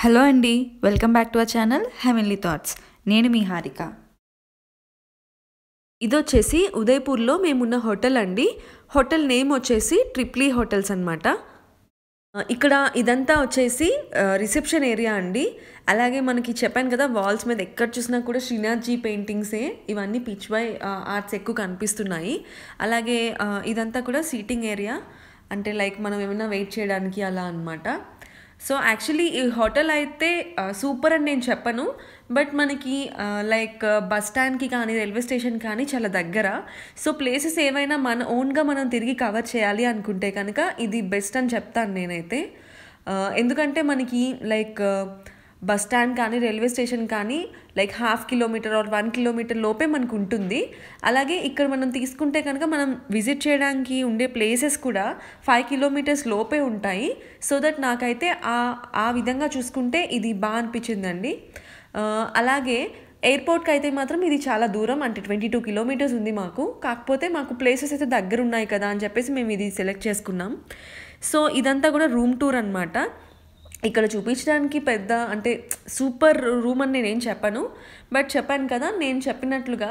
hello అండి welcome back to our channel heavenly thoughts నేను మీ హారిక ఇదొచ్చేసి ఉదయపూర్లో మేమున్న హోటల్ అండి హోటల్ నేమ్ వచ్చేసి ట్రిప్లీ హోటల్స్ అనమాట ఇక్కడ ఇదంతా వచ్చేసి రిసెప్షన్ ఏరియా అండి అలాగే మనకి చెప్పాను కదా వాల్స్ మీద ఎక్కడ చూసినా కూడా శ్రీనాథ్జీ పెయింటింగ్సే ఇవన్నీ పిచ్ బై ఆర్ట్స్ ఎక్కువ కనిపిస్తున్నాయి అలాగే ఇదంతా కూడా సీటింగ్ ఏరియా అంటే లైక్ మనం ఏమైనా వెయిట్ చేయడానికి అలా అనమాట సో యాక్చువల్లీ ఈ హోటల్ అయితే సూపర్ అని నేను చెప్పను బట్ మనకి లైక్ బస్ స్టాండ్కి కానీ రైల్వే స్టేషన్ కానీ చాలా దగ్గర సో ప్లేసెస్ ఏవైనా మన ఓన్గా మనం తిరిగి కవర్ చేయాలి అనుకుంటే కనుక ఇది బెస్ట్ అని చెప్తాను నేనైతే ఎందుకంటే మనకి లైక్ బస్ స్టాండ్ కానీ రైల్వే స్టేషన్ కానీ like half kilometer or one kilometer లోపే మనకు ఉంటుంది అలాగే ఇక్కడ మనం తీసుకుంటే కనుక మనం విజిట్ చేయడానికి ఉండే ప్లేసెస్ కూడా ఫైవ్ కిలోమీటర్స్ లోపే ఉంటాయి సో దట్ నాకైతే ఆ ఆ విధంగా చూసుకుంటే ఇది బాగా అనిపించిందండి అలాగే ఎయిర్పోర్ట్కి అయితే మాత్రం ఇది చాలా దూరం అంటే ట్వంటీ టూ కిలోమీటర్స్ ఉంది మాకు కాకపోతే మాకు ప్లేసెస్ అయితే దగ్గర ఉన్నాయి కదా అని చెప్పేసి మేము ఇది సెలెక్ట్ చేసుకున్నాం సో ఇదంతా కూడా రూమ్ టూర్ అనమాట ఇక్కడ చూపించడానికి పెద్ద అంటే సూపర్ రూమ్ అని నేనేం చెప్పాను బట్ చెప్పాను కదా నేను చెప్పినట్లుగా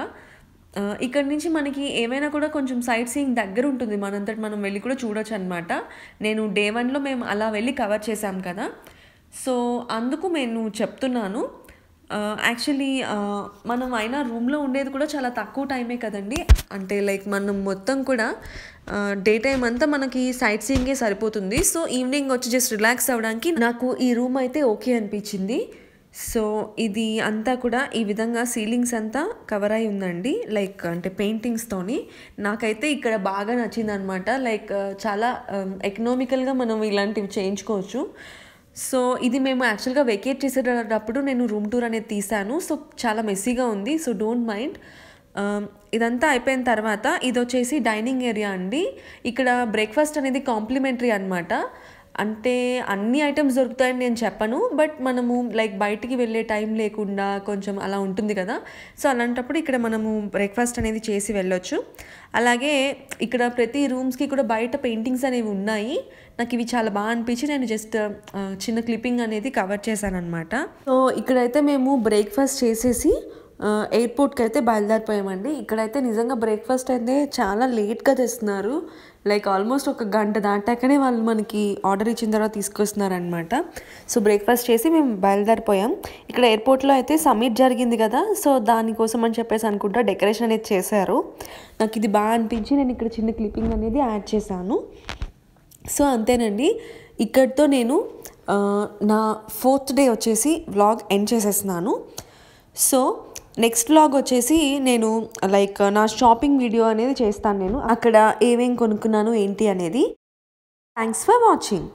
ఇక్కడ నుంచి మనకి ఏమైనా కూడా కొంచెం సైట్ సీయింగ్ దగ్గర ఉంటుంది మనంతటి మనం వెళ్ళి కూడా చూడొచ్చు అనమాట నేను డే వన్లో మేము అలా వెళ్ళి కవర్ చేశాం కదా సో అందుకు నేను చెప్తున్నాను యాక్చువల్లీ మనం అయినా రూమ్లో ఉండేది కూడా చాలా తక్కువ టైమే కదండి అంటే లైక్ మనం మొత్తం కూడా డే టైం అంతా మనకి సైట్ సీయింగే సరిపోతుంది సో ఈవినింగ్ వచ్చి జస్ట్ రిలాక్స్ అవ్వడానికి నాకు ఈ రూమ్ అయితే ఓకే అనిపించింది సో ఇది అంతా కూడా ఈ విధంగా సీలింగ్స్ అంతా కవర్ అయి ఉందండి లైక్ అంటే పెయింటింగ్స్తోని నాకైతే ఇక్కడ బాగా నచ్చింది అనమాట లైక్ చాలా ఎకనామికల్గా మనం ఇలాంటివి చేయించుకోవచ్చు సో ఇది మేము యాక్చువల్గా వెకేట్ చేసేటప్పుడు నేను రూమ్ టూర్ అనేది తీసాను సో చాలా మెస్సీగా ఉంది సో డోంట్ మైండ్ ఇదంతా అయిపోయిన తర్వాత ఇది వచ్చేసి డైనింగ్ ఏరియా అండి ఇక్కడ బ్రేక్ఫాస్ట్ అనేది కాంప్లిమెంటరీ అనమాట అంటే అన్ని ఐటమ్స్ దొరుకుతాయని నేను చెప్పను బట్ మనము లైక్ బయటికి వెళ్ళే టైం లేకుండా కొంచెం అలా ఉంటుంది కదా సో అలాంటప్పుడు ఇక్కడ మనము బ్రేక్ఫాస్ట్ అనేది చేసి వెళ్ళొచ్చు అలాగే ఇక్కడ ప్రతి రూమ్స్కి కూడా బయట పెయింటింగ్స్ అనేవి ఉన్నాయి నాకు ఇవి చాలా బాగా అనిపించి నేను జస్ట్ చిన్న క్లిప్పింగ్ అనేది కవర్ చేశాను అనమాట సో ఇక్కడైతే మేము బ్రేక్ఫాస్ట్ చేసేసి ఎయిర్పోర్ట్కి అయితే బయలుదేరిపోయామండి ఇక్కడైతే నిజంగా బ్రేక్ఫాస్ట్ అయితే చాలా లేట్గా తెస్తున్నారు లైక్ ఆల్మోస్ట్ ఒక గంట దాటాకనే వాళ్ళు మనకి ఆర్డర్ ఇచ్చిన తర్వాత తీసుకొస్తున్నారనమాట సో బ్రేక్ఫాస్ట్ చేసి మేము బయలుదేరిపోయాం ఇక్కడ ఎయిర్పోర్ట్లో అయితే సమ్మిట్ జరిగింది కదా సో దానికోసం అని చెప్పేసి అనుకుంటా డెకరేషన్ అనేది చేశారు నాకు ఇది బాగా అనిపించి నేను ఇక్కడ చిన్న క్లిప్పింగ్ అనేది యాడ్ చేశాను సో అంతేనండి ఇక్కడితో నేను నా ఫోర్త్ డే వచ్చేసి వ్లాగ్ ఎండ్ చేసేస్తున్నాను సో నెక్స్ట్ బ్లాగ్ వచ్చేసి నేను లైక్ నా షాపింగ్ వీడియో అనేది చేస్తాను నేను అక్కడ ఏమేం కొనుక్కున్నాను ఏంటి అనేది థ్యాంక్స్ ఫర్ వాచింగ్